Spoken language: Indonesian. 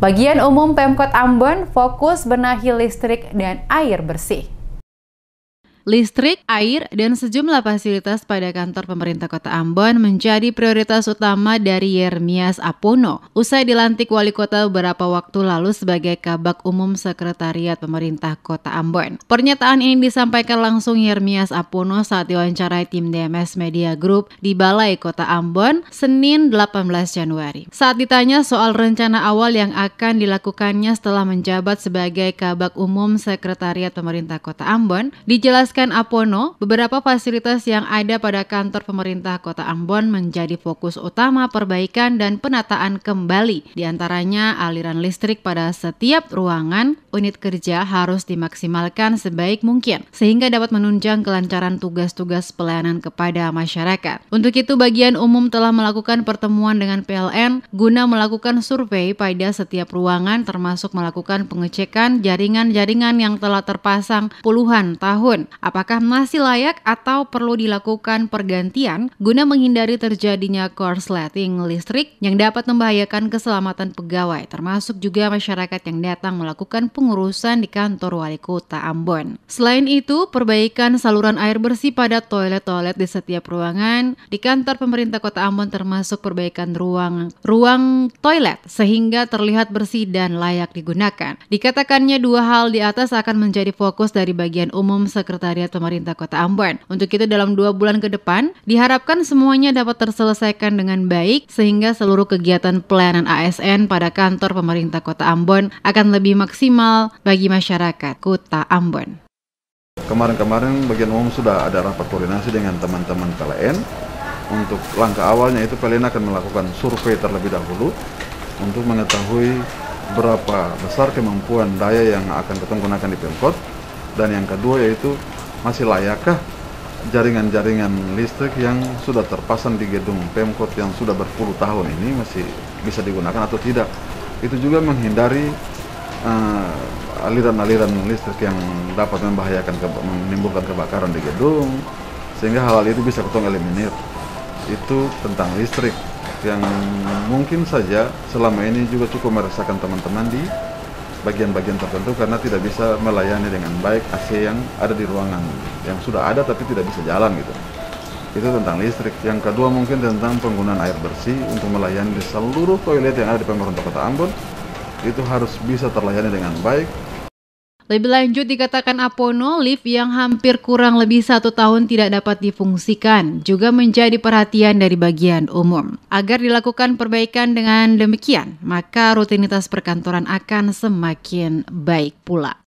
Bagian umum Pemkot Ambon fokus benahi listrik dan air bersih. Listrik, air, dan sejumlah fasilitas pada kantor pemerintah kota Ambon menjadi prioritas utama dari Yermias Apono. Usai dilantik wali kota beberapa waktu lalu sebagai Kabak Umum Sekretariat Pemerintah Kota Ambon. Pernyataan ini disampaikan langsung Yermias Apono saat diwawancarai tim DMS Media Group di Balai Kota Ambon, Senin 18 Januari. Saat ditanya soal rencana awal yang akan dilakukannya setelah menjabat sebagai Kabak Umum Sekretariat Pemerintah Kota Ambon, dijelaskan menjelaskan Apono, beberapa fasilitas yang ada pada kantor pemerintah Kota Ambon menjadi fokus utama perbaikan dan penataan kembali. Di antaranya aliran listrik pada setiap ruangan, unit kerja harus dimaksimalkan sebaik mungkin sehingga dapat menunjang kelancaran tugas-tugas pelayanan kepada masyarakat. Untuk itu bagian umum telah melakukan pertemuan dengan PLN guna melakukan survei pada setiap ruangan termasuk melakukan pengecekan jaringan-jaringan yang telah terpasang puluhan tahun. Apakah masih layak atau perlu dilakukan pergantian guna menghindari terjadinya korsleting listrik yang dapat membahayakan keselamatan pegawai, termasuk juga masyarakat yang datang melakukan pengurusan di kantor wali kota Ambon. Selain itu, perbaikan saluran air bersih pada toilet-toilet di setiap ruangan di kantor pemerintah kota Ambon termasuk perbaikan ruang ruang toilet sehingga terlihat bersih dan layak digunakan. Dikatakannya dua hal di atas akan menjadi fokus dari bagian umum sekretariat Sekretariat Pemerintah Kota Ambon. Untuk itu dalam dua bulan ke depan, diharapkan semuanya dapat terselesaikan dengan baik sehingga seluruh kegiatan pelayanan ASN pada kantor pemerintah Kota Ambon akan lebih maksimal bagi masyarakat Kota Ambon. Kemarin-kemarin bagian umum sudah ada rapat koordinasi dengan teman-teman PLN. Untuk langkah awalnya itu PLN akan melakukan survei terlebih dahulu untuk mengetahui berapa besar kemampuan daya yang akan kita gunakan di Pemkot dan yang kedua yaitu masih layakkah jaringan-jaringan listrik yang sudah terpasang di gedung Pemkot yang sudah berpuluh tahun ini masih bisa digunakan atau tidak. Itu juga menghindari eh, aliran-aliran uh, listrik yang dapat membahayakan menimbulkan kebakaran di gedung sehingga hal-hal itu bisa ketong eliminir. Itu tentang listrik yang mungkin saja selama ini juga cukup meresahkan teman-teman di bagian-bagian tertentu karena tidak bisa melayani dengan baik AC yang ada di ruangan yang sudah ada tapi tidak bisa jalan gitu itu tentang listrik yang kedua mungkin tentang penggunaan air bersih untuk melayani di seluruh toilet yang ada di pemerintah kota Ambon itu harus bisa terlayani dengan baik lebih lanjut dikatakan Apono, lift yang hampir kurang lebih satu tahun tidak dapat difungsikan juga menjadi perhatian dari bagian umum. Agar dilakukan perbaikan dengan demikian, maka rutinitas perkantoran akan semakin baik pula.